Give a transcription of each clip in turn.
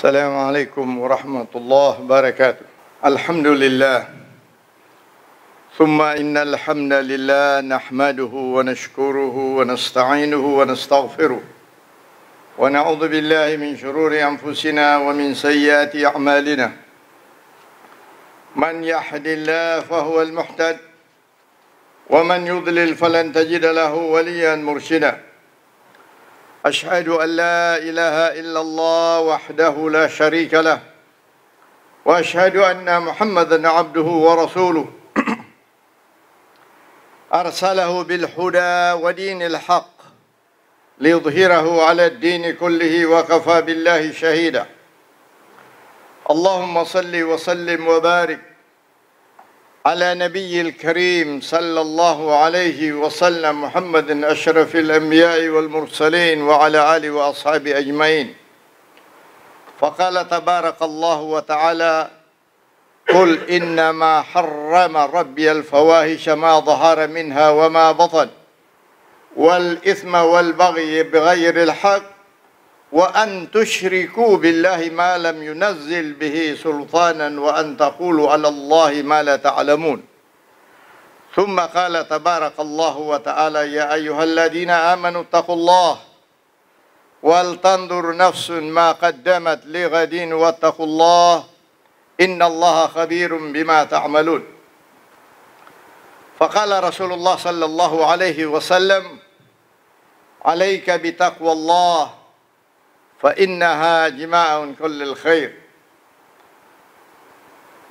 السلام عليكم ورحمة الله وبركاته الحمد لله ثم إن الحمد لله نحمده ونشكره ونستعينه ونستغفره ونعوذ بالله من شرور أنفسنا ومن سيئات أعمالنا من يحد الله فهو المحتد ومن يضلل فلن تجد له وليا مرشدا أشهد أن لا إله إلا الله وحده لا شريك له وأشهد أن محمدا عبده ورسوله أرسله بالهدى ودين الحق ليظهره على الدين كله وكفى بالله شهيدا اللهم صل وسلم وبارك على نبي الكريم صلى الله عليه وسلم محمد أشرف الأنبياء والمرسلين وعلى آله وأصحابه أجمعين فقال تبارك الله وتعالى قل إنما حرم ربي الفواهش ما ظهر منها وما بطن والإثم والبغي بغير الحق وأن تشركوا بالله ما لم ينزل به سلطانا وأن تقولوا على الله ما لا تعلمون ثم قال تبارك الله وتعالى يا أيها الذين آمنوا اتقوا الله ولتنظر نفس ما قدمت لغد واتقوا الله إن الله خبير بما تعملون فقال رسول الله صلى الله عليه وسلم عليك بتقوى الله فإنها جماع كل الخير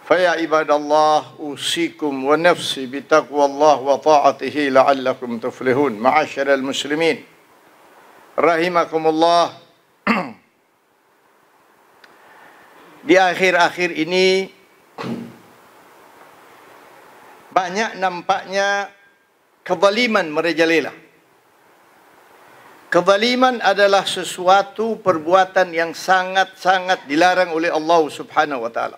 فيا عباد الله أوصيكم ونفسي بتقوى الله وطاعته لعلكم تفلحون معاشر المسلمين رحمكم الله Di akhir-akhir ini banyak nampaknya kezaliman merajalela. Kezaliman adalah sesuatu perbuatan yang sangat-sangat dilarang oleh Allah Subhanahu wa taala.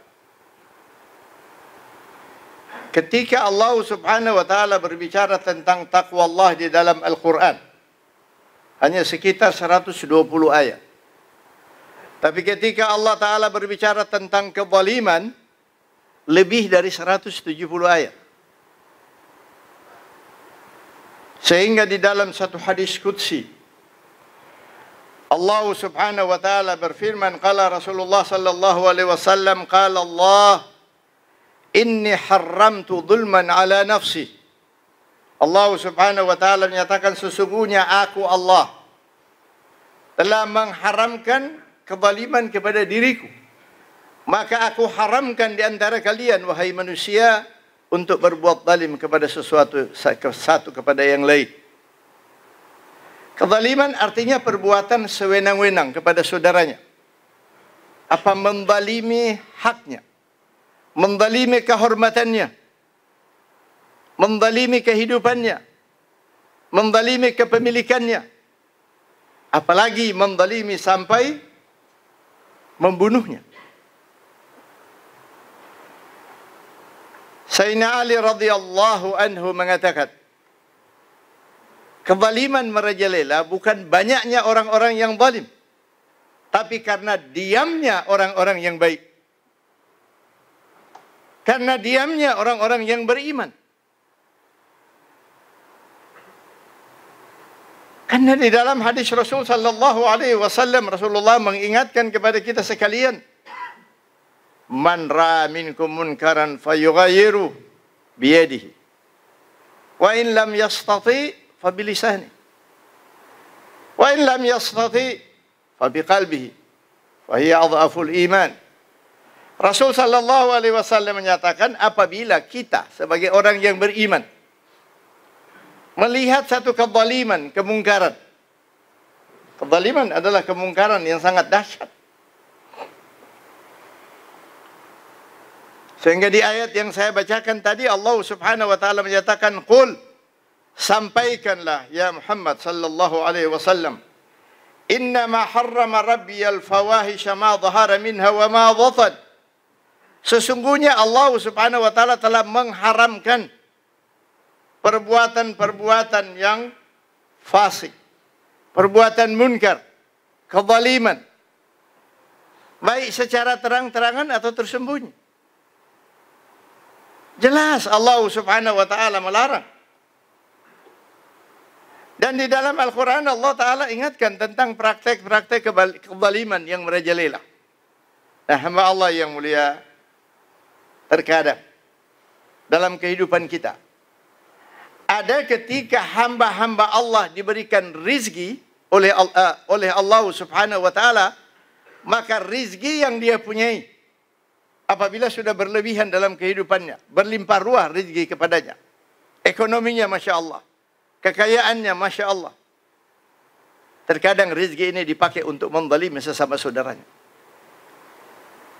Ketika Allah Subhanahu wa taala berbicara tentang takwa Allah di dalam Al-Qur'an hanya sekitar 120 ayat. Tapi ketika Allah taala berbicara tentang kezaliman lebih dari 170 ayat. Sehingga di dalam satu hadis qudsi Allah Subhanahu wa taala berfirman qala Rasulullah sallallahu alaihi wasallam qala Allah inni haramtu dhulman ala nafsi Allah Subhanahu wa taala menyatakan sesungguhnya aku Allah telah mengharamkan kezaliman kepada diriku maka aku haramkan di antara kalian wahai manusia untuk berbuat zalim kepada sesuatu satu kepada yang lain Kezaliman artinya perbuatan sewenang-wenang kepada saudaranya. Apa mendalimi haknya. Mendalimi kehormatannya. Mendalimi kehidupannya. Mendalimi kepemilikannya. Apalagi mendalimi sampai membunuhnya. Sayyidina Ali radhiyallahu anhu mengatakan, Kebaliman merajalela bukan banyaknya orang-orang yang zalim. Tapi karena diamnya orang-orang yang baik. Karena diamnya orang-orang yang beriman. Karena di dalam hadis Rasul sallallahu alaihi wasallam Rasulullah mengingatkan kepada kita sekalian Man ra'a minkum munkaran fayughayyiru biyadihi wa in lam yastati فبلسانه وإن لم يستطيع فبقلبه وهي أضعف الإيمان Rasul Shallallahu Alaihi Wasallam menyatakan apabila kita sebagai orang yang beriman melihat satu kezaliman, kemungkaran. Kezaliman adalah kemungkaran yang sangat dahsyat. Sehingga di ayat yang saya bacakan tadi Allah Subhanahu wa taala menyatakan qul Sampaikanlah ya Muhammad sallallahu alaihi wasallam. Inna ma harrama rabbi al fawahish ma dhahara minha wa ma dhatan. Sesungguhnya Allah subhanahu wa ta'ala telah mengharamkan perbuatan-perbuatan yang fasik. Perbuatan munkar. Kezaliman. Baik secara terang-terangan atau tersembunyi. Jelas Allah subhanahu wa ta'ala melarang. Dan di dalam Al-Quran Allah Ta'ala ingatkan tentang praktek-praktek kebaliman yang merajalela. Nah hamba Allah yang mulia terkadang dalam kehidupan kita. Ada ketika hamba-hamba Allah diberikan rizki oleh, uh, oleh Allah subhanahu wa ta'ala. Maka rizki yang dia punyai. Apabila sudah berlebihan dalam kehidupannya. Berlimpah ruah rizki kepadanya. Ekonominya Masya Allah kekayaannya Masya Allah. Terkadang rizki ini dipakai untuk mendalimi sesama saudaranya.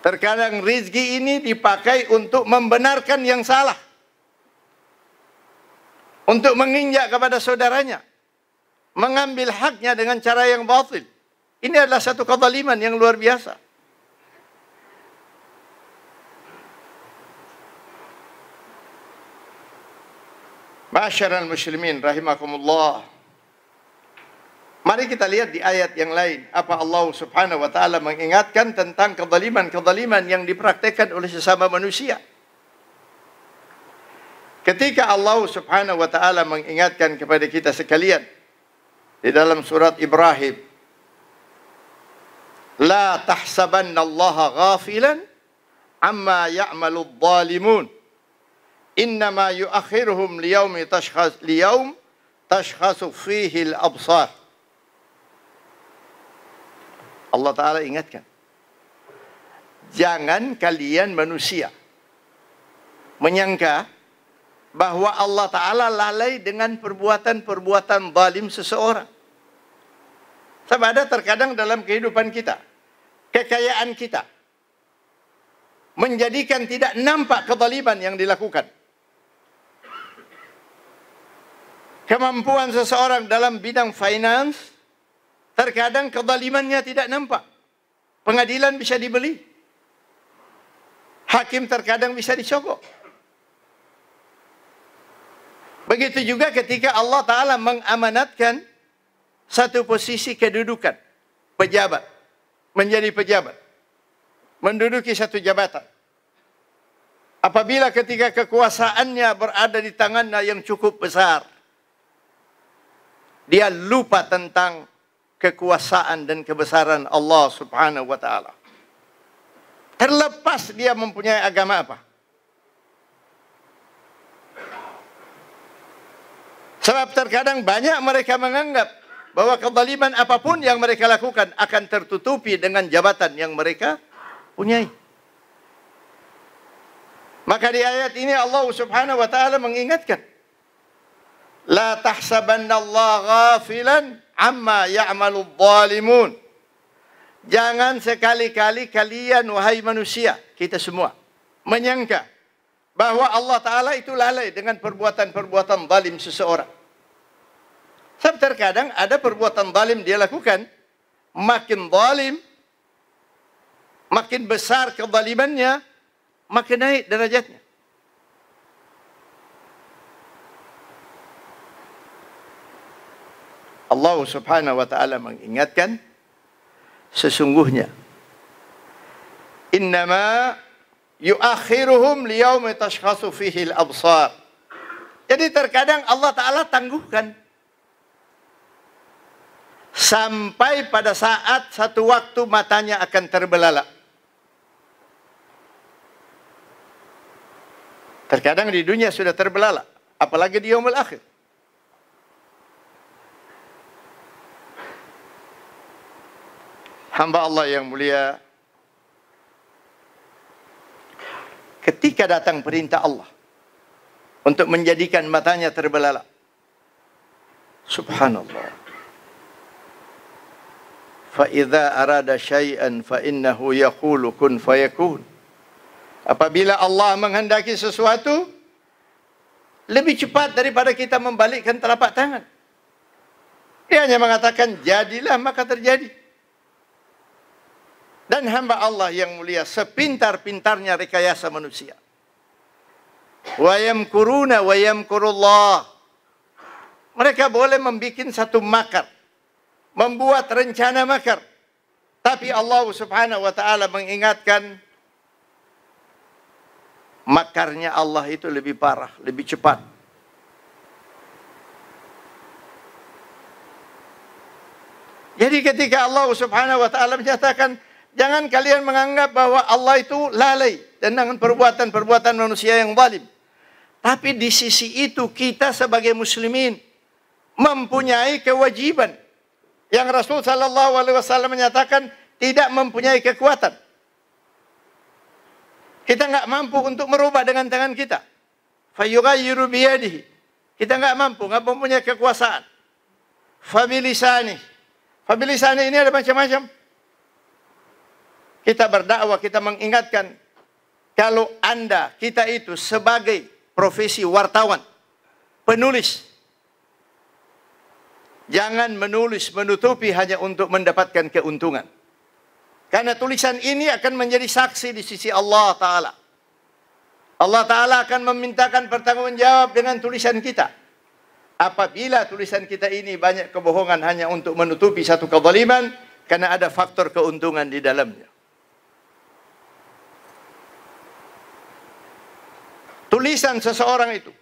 Terkadang rizki ini dipakai untuk membenarkan yang salah. Untuk menginjak kepada saudaranya. Mengambil haknya dengan cara yang batil. Ini adalah satu kezaliman yang luar biasa. Masyar al-Muslimin rahimakumullah. Mari kita lihat di ayat yang lain apa Allah Subhanahu wa taala mengingatkan tentang kezaliman-kezaliman yang dipraktikkan oleh sesama manusia. Ketika Allah Subhanahu wa taala mengingatkan kepada kita sekalian di dalam surat Ibrahim La tahsabanna Allah ghafilan amma ya'malu dhalimun innama yuakhiruhum liyaumi tashkhas liyaum tashkhasu fihi al-absar. Allah Ta'ala ingatkan. Jangan kalian manusia menyangka bahwa Allah Ta'ala lalai dengan perbuatan-perbuatan zalim seseorang. Sebab ada terkadang dalam kehidupan kita, kekayaan kita, menjadikan tidak nampak kezaliman yang dilakukan. kemampuan seseorang dalam bidang finance, terkadang kezalimannya tidak nampak. Pengadilan bisa dibeli. Hakim terkadang bisa disogok. Begitu juga ketika Allah Ta'ala mengamanatkan satu posisi kedudukan. Pejabat. Menjadi pejabat. Menduduki satu jabatan. Apabila ketika kekuasaannya berada di tangannya yang cukup besar dia lupa tentang kekuasaan dan kebesaran Allah Subhanahu wa taala. Terlepas dia mempunyai agama apa. Sebab terkadang banyak mereka menganggap bahwa kezaliman apapun yang mereka lakukan akan tertutupi dengan jabatan yang mereka punyai. Maka di ayat ini Allah Subhanahu wa taala mengingatkan La tahsabanna Allah amma ya'malu zalimun. Jangan sekali-kali kalian wahai manusia, kita semua menyangka bahwa Allah Taala itu lalai dengan perbuatan-perbuatan zalim seseorang. Sebab terkadang ada perbuatan zalim dia lakukan, makin zalim, makin besar kezalimannya, makin naik derajatnya. Allah Subhanahu wa taala mengingatkan sesungguhnya innama yuakhiruhum liyaumi tashkhasu fihi al-absar. Jadi terkadang Allah taala tangguhkan sampai pada saat satu waktu matanya akan terbelalak. Terkadang di dunia sudah terbelalak, apalagi di yaumul akhir. Hamba Allah yang mulia. Ketika datang perintah Allah untuk menjadikan matanya terbelalak. Subhanallah. Fa idza arada syai'an fa innahu yaqulu kun fayakun. Apabila Allah menghendaki sesuatu lebih cepat daripada kita membalikkan telapak tangan. Dia hanya mengatakan jadilah maka terjadi. dan hamba Allah yang mulia sepintar-pintarnya rekayasa manusia. Wa yamkuruna Mereka boleh membuat satu makar, membuat rencana makar. Tapi Allah Subhanahu wa taala mengingatkan makarnya Allah itu lebih parah, lebih cepat. Jadi ketika Allah Subhanahu wa taala menyatakan Jangan kalian menganggap bahwa Allah itu lalai dan dengan perbuatan-perbuatan manusia yang zalim. Tapi di sisi itu kita sebagai muslimin mempunyai kewajiban yang Rasul sallallahu alaihi wasallam menyatakan tidak mempunyai kekuatan. Kita nggak mampu untuk merubah dengan tangan kita. Fayughayyiru biyadihi. Kita nggak mampu, nggak mempunyai kekuasaan. Fabilisani. Fabilisani ini ada macam-macam kita berdakwah, kita mengingatkan kalau Anda, kita itu sebagai profesi wartawan, penulis jangan menulis menutupi hanya untuk mendapatkan keuntungan. Karena tulisan ini akan menjadi saksi di sisi Allah taala. Allah taala akan memintakan pertanggungjawab dengan tulisan kita. Apabila tulisan kita ini banyak kebohongan hanya untuk menutupi satu kezaliman karena ada faktor keuntungan di dalamnya. tulisan seseorang itu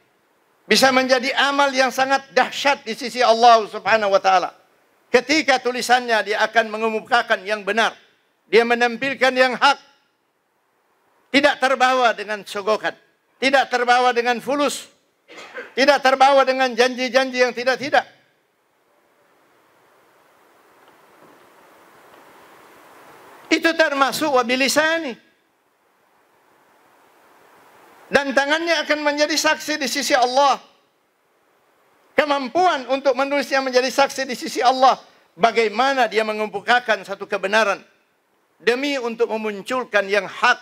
bisa menjadi amal yang sangat dahsyat di sisi Allah Subhanahu wa taala. Ketika tulisannya dia akan mengemukakan yang benar, dia menampilkan yang hak. Tidak terbawa dengan sogokan, tidak terbawa dengan fulus, tidak terbawa dengan janji-janji yang tidak-tidak. Itu termasuk wabilisani. dan tangannya akan menjadi saksi di sisi Allah. Kemampuan untuk manusia menjadi saksi di sisi Allah. Bagaimana dia mengumpulkan satu kebenaran. Demi untuk memunculkan yang hak.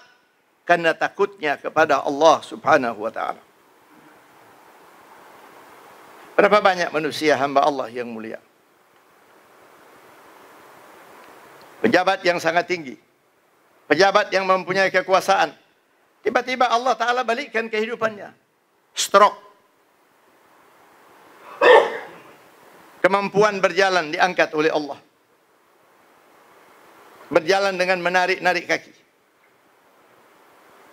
Karena takutnya kepada Allah subhanahu wa ta'ala. Berapa banyak manusia hamba Allah yang mulia. Pejabat yang sangat tinggi. Pejabat yang mempunyai kekuasaan. Tiba-tiba Allah Ta'ala balikkan kehidupannya. Stroke. Kemampuan berjalan diangkat oleh Allah. Berjalan dengan menarik-narik kaki.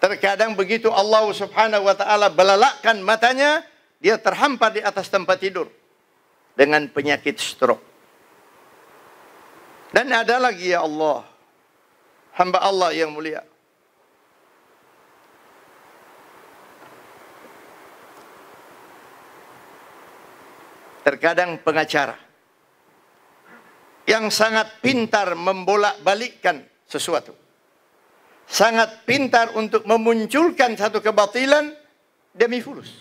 Terkadang begitu Allah Subhanahu wa taala belalakkan matanya, dia terhampar di atas tempat tidur dengan penyakit stroke. Dan ada lagi ya Allah, hamba Allah yang mulia terkadang pengacara yang sangat pintar membolak-balikkan sesuatu. Sangat pintar untuk memunculkan satu kebatilan demi fulus.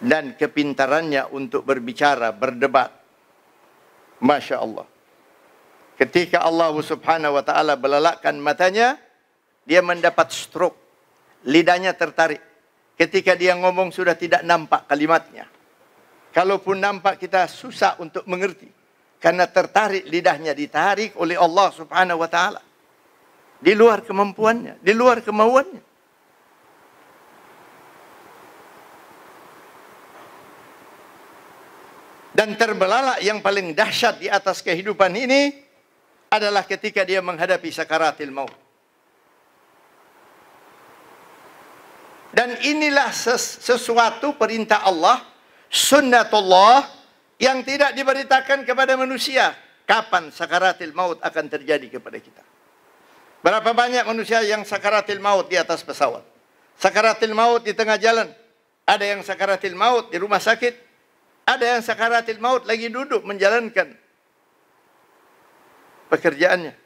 Dan kepintarannya untuk berbicara, berdebat. Masya Allah. Ketika Allah subhanahu wa ta'ala belalakkan matanya, dia mendapat stroke. Lidahnya tertarik. Ketika dia ngomong sudah tidak nampak kalimatnya. Kalaupun nampak kita susah untuk mengerti. Karena tertarik lidahnya ditarik oleh Allah subhanahu wa ta'ala. Di luar kemampuannya, di luar kemauannya. Dan terbelalak yang paling dahsyat di atas kehidupan ini adalah ketika dia menghadapi sakaratil maut. dan inilah sesuatu perintah Allah sunnatullah yang tidak diberitakan kepada manusia kapan sakaratil maut akan terjadi kepada kita berapa banyak manusia yang sakaratil maut di atas pesawat sakaratil maut di tengah jalan ada yang sakaratil maut di rumah sakit ada yang sakaratil maut lagi duduk menjalankan pekerjaannya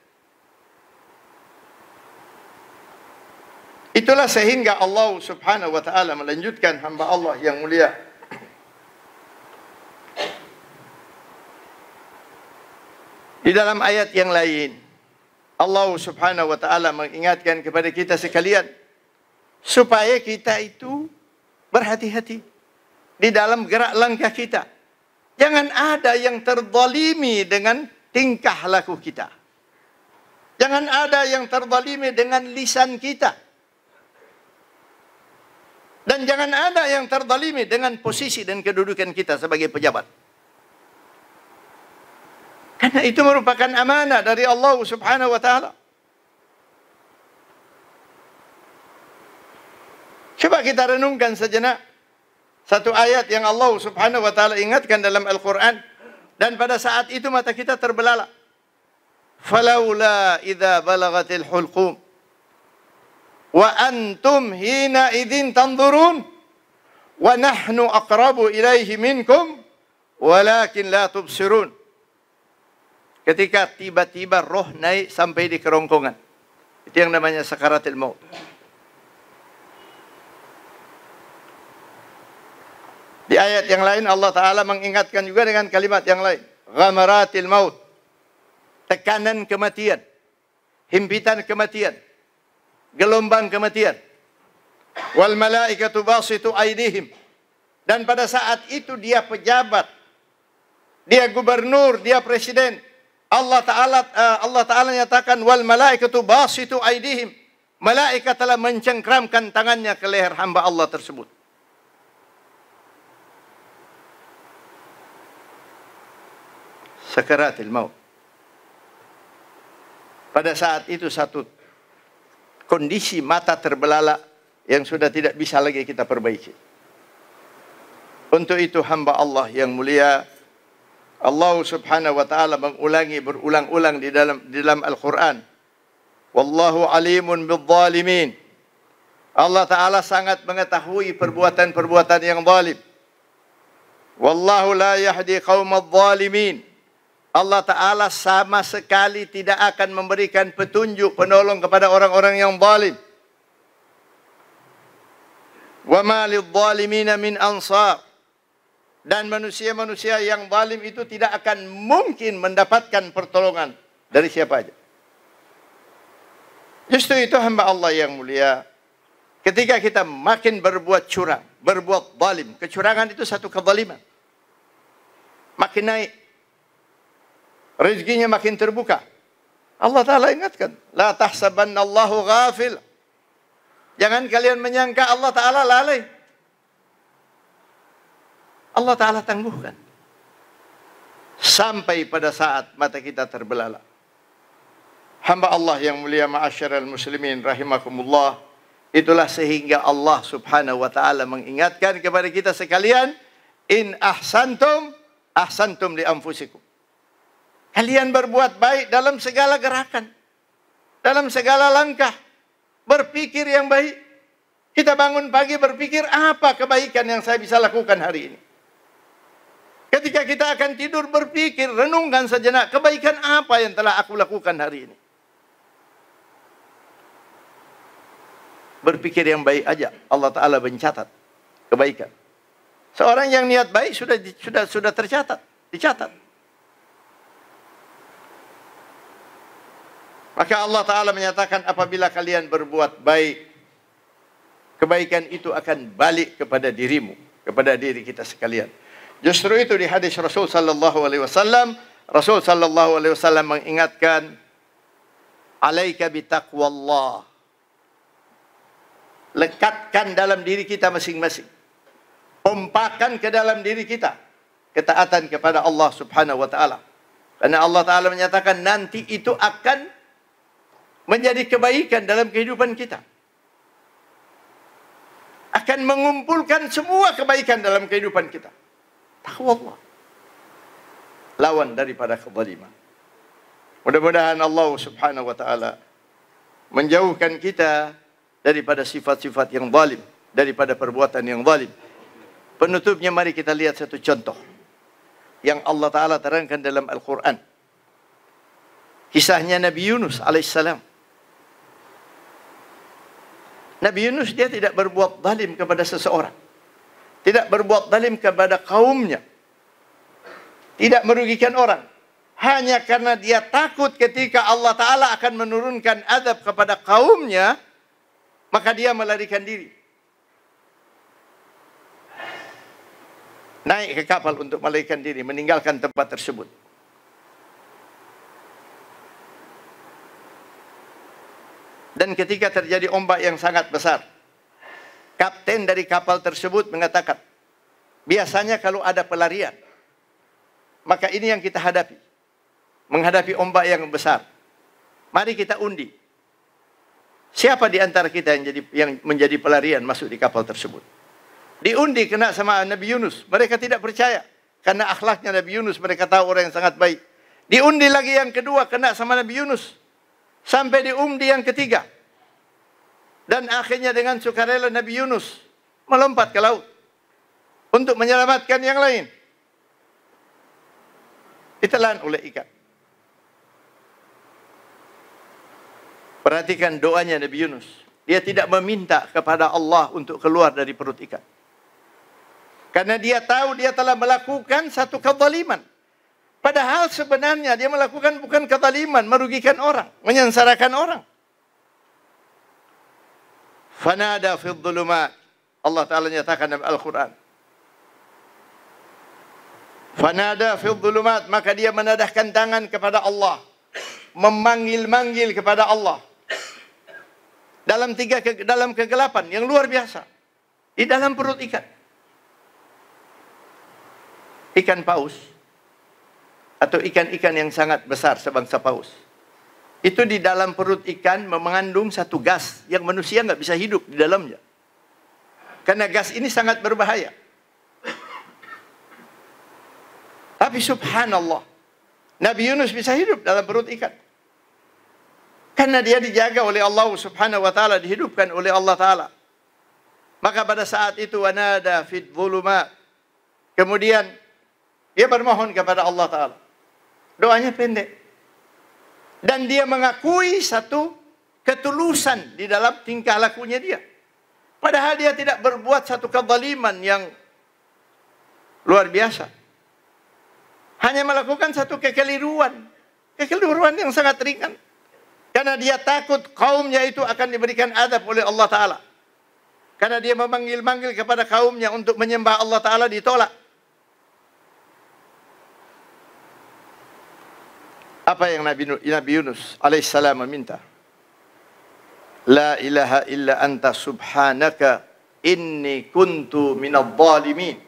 Itulah sehingga Allah Subhanahu wa taala melanjutkan hamba Allah yang mulia. Di dalam ayat yang lain, Allah Subhanahu wa taala mengingatkan kepada kita sekalian supaya kita itu berhati-hati di dalam gerak langkah kita. Jangan ada yang terzalimi dengan tingkah laku kita. Jangan ada yang terzalimi dengan lisan kita. Dan jangan ada yang terzalimi dengan posisi dan kedudukan kita sebagai pejabat. Karena itu merupakan amanah dari Allah Subhanahu wa taala. Coba kita renungkan sejenak satu ayat yang Allah Subhanahu wa taala ingatkan dalam Al-Qur'an dan pada saat itu mata kita terbelalak. Falaula idza balagatil hulqum wa antum hina idzin tanzurun wa nahnu aqrabu ilaihi minkum walakin la tubsirun ketika tiba-tiba roh naik sampai di kerongkongan itu yang namanya sakaratul maut Di ayat yang lain Allah Ta'ala mengingatkan juga dengan kalimat yang lain. Ghamaratil maut. Tekanan kematian. Himpitan kematian. gelombang kematian. Wal malaikatu basitu aidihim. Dan pada saat itu dia pejabat. Dia gubernur, dia presiden. Allah Ta'ala eh, Allah Ta'ala nyatakan wal malaikatu basitu aidihim. Malaikat telah mencengkramkan tangannya ke leher hamba Allah tersebut. Sakaratil maut. Pada saat itu satu kondisi mata terbelalak yang sudah tidak bisa lagi kita perbaiki. Untuk itu hamba Allah yang mulia Allah Subhanahu wa taala mengulangi berulang-ulang di dalam di dalam Al-Qur'an. Wallahu alimun bidzalimin. Allah taala sangat mengetahui perbuatan-perbuatan yang zalim. Wallahu la yahdi qaumadh zalimin. Allah Ta'ala sama sekali tidak akan memberikan petunjuk penolong kepada orang-orang yang zalim. Wa ma lidh-dhalimina min ansar. Dan manusia-manusia yang zalim itu tidak akan mungkin mendapatkan pertolongan dari siapa aja. Justru itu hamba Allah yang mulia. Ketika kita makin berbuat curang, berbuat zalim, kecurangan itu satu kezaliman. Makin naik rezekinya makin terbuka. Allah Ta'ala ingatkan, La tahsabanna Allahu ghafil. Jangan kalian menyangka Allah Ta'ala lalai. Allah Ta'ala tangguhkan. Sampai pada saat mata kita terbelalak. Hamba Allah yang mulia ma'asyiral muslimin rahimakumullah. Itulah sehingga Allah subhanahu wa ta'ala mengingatkan kepada kita sekalian. In ahsantum, ahsantum li anfusikum. Kalian berbuat baik dalam segala gerakan, dalam segala langkah, berpikir yang baik. Kita bangun pagi berpikir apa kebaikan yang saya bisa lakukan hari ini. Ketika kita akan tidur berpikir, renungkan sejenak kebaikan apa yang telah aku lakukan hari ini. Berpikir yang baik aja, Allah Taala mencatat kebaikan. Seorang yang niat baik sudah sudah sudah tercatat, dicatat. Maka Allah Ta'ala menyatakan apabila kalian berbuat baik, kebaikan itu akan balik kepada dirimu, kepada diri kita sekalian. Justru itu di hadis Rasul sallallahu alaihi wasallam, Rasul sallallahu alaihi wasallam mengingatkan alaika bitaqwallah. Lekatkan dalam diri kita masing-masing. Pompakan ke dalam diri kita ketaatan kepada Allah Subhanahu wa taala. Karena Allah taala menyatakan nanti itu akan menjadi kebaikan dalam kehidupan kita. Akan mengumpulkan semua kebaikan dalam kehidupan kita. Takwa Allah. Lawan daripada kezaliman. Mudah-mudahan Allah Subhanahu wa taala menjauhkan kita daripada sifat-sifat yang zalim, daripada perbuatan yang zalim. Penutupnya mari kita lihat satu contoh yang Allah taala terangkan dalam Al-Qur'an. Kisahnya Nabi Yunus alaihissalam. Nabi Yunus dia tidak berbuat zalim kepada seseorang. Tidak berbuat zalim kepada kaumnya. Tidak merugikan orang. Hanya karena dia takut ketika Allah Ta'ala akan menurunkan azab kepada kaumnya, maka dia melarikan diri. Naik ke kapal untuk melarikan diri, meninggalkan tempat tersebut. Dan ketika terjadi ombak yang sangat besar, kapten dari kapal tersebut mengatakan, biasanya kalau ada pelarian, maka ini yang kita hadapi. Menghadapi ombak yang besar. Mari kita undi. Siapa di antara kita yang, jadi, yang menjadi pelarian masuk di kapal tersebut? Diundi kena sama Nabi Yunus. Mereka tidak percaya. Karena akhlaknya Nabi Yunus mereka tahu orang yang sangat baik. Diundi lagi yang kedua kena sama Nabi Yunus. Sampai diundi yang ketiga dan akhirnya dengan sukarela Nabi Yunus melompat ke laut untuk menyelamatkan yang lain. Ditelan oleh ikan. Perhatikan doanya Nabi Yunus. Dia tidak meminta kepada Allah untuk keluar dari perut ikan. Karena dia tahu dia telah melakukan satu kezaliman. Padahal sebenarnya dia melakukan bukan kezaliman, merugikan orang, menyengsarakan orang. Fanada fid dhulumat. Allah Ta'ala nyatakan dalam Al-Quran. Fanada fid dhulumat. Maka dia menadahkan tangan kepada Allah. Memanggil-manggil kepada Allah. Dalam tiga ke, dalam kegelapan yang luar biasa. Di dalam perut ikan. Ikan paus. Atau ikan-ikan yang sangat besar sebangsa paus itu di dalam perut ikan mengandung satu gas yang manusia nggak bisa hidup di dalamnya. Karena gas ini sangat berbahaya. Tapi subhanallah, Nabi Yunus bisa hidup dalam perut ikan. Karena dia dijaga oleh Allah subhanahu wa ta'ala, dihidupkan oleh Allah ta'ala. Maka pada saat itu, wanada fit Kemudian, dia bermohon kepada Allah ta'ala. Doanya pendek dan dia mengakui satu ketulusan di dalam tingkah lakunya dia. Padahal dia tidak berbuat satu kezaliman yang luar biasa. Hanya melakukan satu kekeliruan. Kekeliruan yang sangat ringan. Karena dia takut kaumnya itu akan diberikan adab oleh Allah Ta'ala. Karena dia memanggil-manggil kepada kaumnya untuk menyembah Allah Ta'ala ditolak. Apa yang Nabi, Nabi Yunus alaihissalam meminta? La ilaha illa anta subhanaka inni kuntu minal zalimin.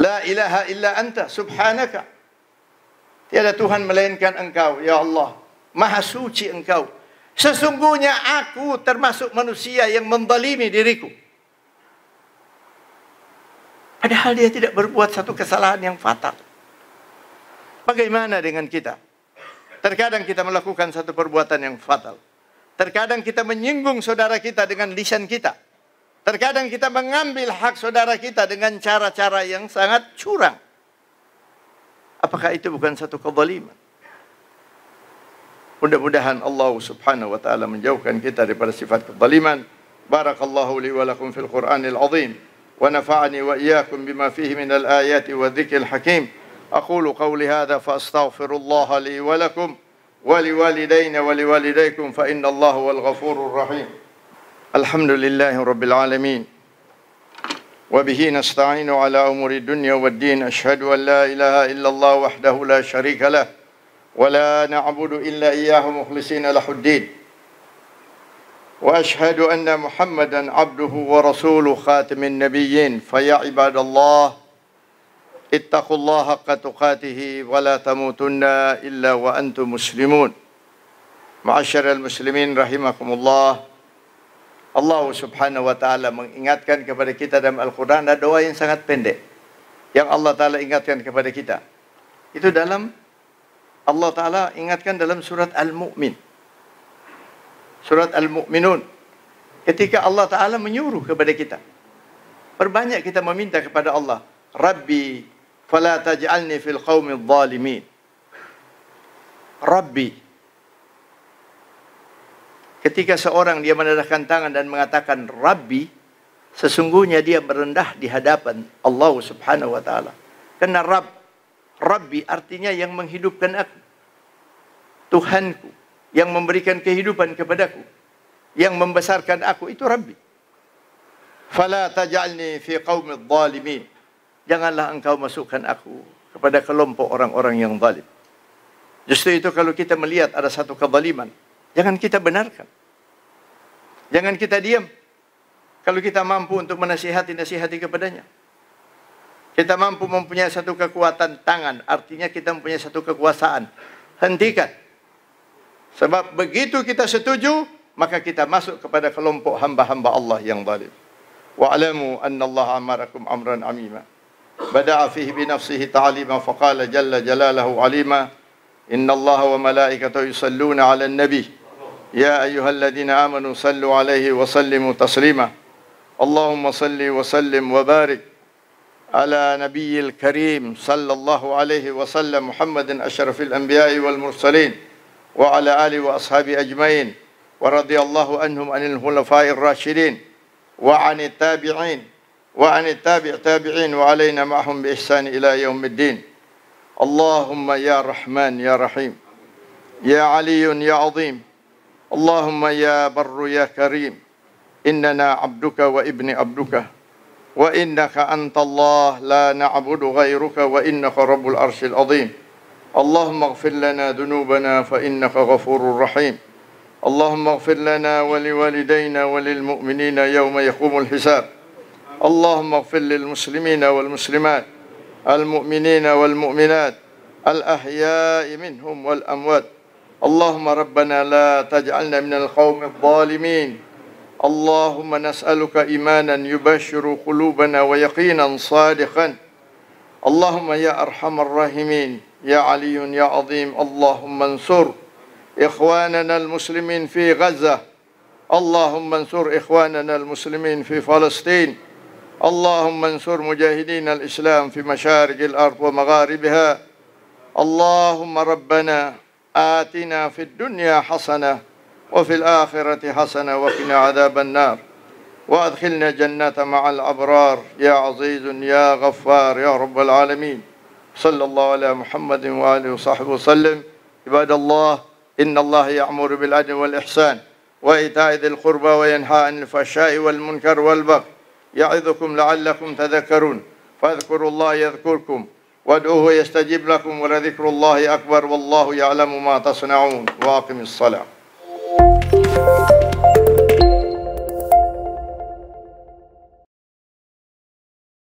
La ilaha illa anta subhanaka. Tiada Tuhan melainkan engkau, ya Allah. Maha suci engkau. Sesungguhnya aku termasuk manusia yang membalimi diriku. Padahal dia tidak berbuat satu kesalahan yang fatal. Bagaimana dengan kita? Terkadang kita melakukan satu perbuatan yang fatal. Terkadang kita menyinggung saudara kita dengan lisan kita. Terkadang kita mengambil hak saudara kita dengan cara-cara yang sangat curang. Apakah itu bukan satu kezaliman? Mudah-mudahan Allah Subhanahu wa taala menjauhkan kita daripada sifat kezaliman. Barakallahu li wa lakum fil Qur'anil azim wa nafa'ani wa iyyakum bima fihi minal ayati wa dzikril hakim. أقول قولي هذا فأستغفر الله لي ولكم ولوالدين ولوالديكم فإن الله هو الغفور الرحيم الحمد لله رب العالمين وبه نستعين على أمور الدنيا والدين أشهد أن لا إله إلا الله وحده لا شريك له ولا نعبد إلا إياه مخلصين له الدين وأشهد أن محمدا عبده ورسوله خاتم النبيين فيا عباد الله اتقوا الله حق تقاته ولا تموتن إلا وأنتم مسلمون معاشر المسلمين رحمكم الله Allah subhanahu wa ta'ala mengingatkan kepada kita dalam Al-Quran ada doa yang sangat pendek yang Allah ta'ala ingatkan kepada kita itu dalam Allah ta'ala ingatkan dalam surat Al-Mu'min surat Al-Mu'minun ketika Allah ta'ala menyuruh kepada kita perbanyak kita meminta kepada Allah Rabbi fala Ketika seorang dia menadahkan tangan dan mengatakan Rabbi, sesungguhnya dia berendah di hadapan Allah Subhanahu wa taala. Karena Rabb Rabbi artinya yang menghidupkan aku. Tuhanku yang memberikan kehidupan kepadaku, yang membesarkan aku itu Rabbi. Fala taj'alni fi qaumil zalimin janganlah engkau masukkan aku kepada kelompok orang-orang yang zalim. Justru itu kalau kita melihat ada satu kezaliman, jangan kita benarkan. Jangan kita diam. Kalau kita mampu untuk menasihati, nasihati kepadanya. Kita mampu mempunyai satu kekuatan tangan, artinya kita mempunyai satu kekuasaan. Hentikan. Sebab begitu kita setuju, maka kita masuk kepada kelompok hamba-hamba Allah yang zalim. Wa'lamu anna Allah amarakum amran amima. بدأ فيه بنفسه تعليما فقال جل جلاله عليما إن الله وملائكته يصلون على النبي يا أيها الذين آمنوا صلوا عليه وسلموا تسليما اللهم صل وسلم وبارك على نبي الكريم صلى الله عليه وسلم محمد أشرف الأنبياء والمرسلين وعلى آله وأصحابه أجمعين ورضي الله عنهم عن الخلفاء الراشدين وعن التابعين وعن التابع تابعين وعلينا معهم بإحسان إلى يوم الدين اللهم يا رحمن يا رحيم يا علي يا عظيم اللهم يا بر يا كريم إننا عبدك وابن عبدك وإنك أنت الله لا نعبد غيرك وإنك رب الأرش العظيم اللهم اغفر لنا ذنوبنا فإنك غفور رحيم اللهم اغفر لنا ولوالدينا وللمؤمنين يوم يقوم الحساب اللهم اغفر للمسلمين والمسلمات المؤمنين والمؤمنات الأحياء منهم والأموات اللهم ربنا لا تجعلنا من القوم الظالمين اللهم نسألك إيمانا يبشر قلوبنا ويقينا صادقا اللهم يا أرحم الراحمين يا علي يا عظيم اللهم انصر إخواننا المسلمين في غزة اللهم انصر إخواننا المسلمين في فلسطين اللهم انصر مجاهدين الإسلام في مشارق الأرض ومغاربها اللهم ربنا آتنا في الدنيا حسنة وفي الآخرة حسنة وقنا عذاب النار وأدخلنا جنة مع الأبرار يا عزيز يا غفار يا رب العالمين صلى الله على محمد وآله وصحبه وسلم عباد الله إن الله يأمر بالعدل والإحسان وإيتاء ذي القربى وينهى عن الفحشاء والمنكر والبغي يعظكم لعلكم تذكرون فاذكروا الله يذكركم وادعوه يستجيب لكم ولذكر الله أكبر والله يعلم ما تصنعون وأقم الصلاة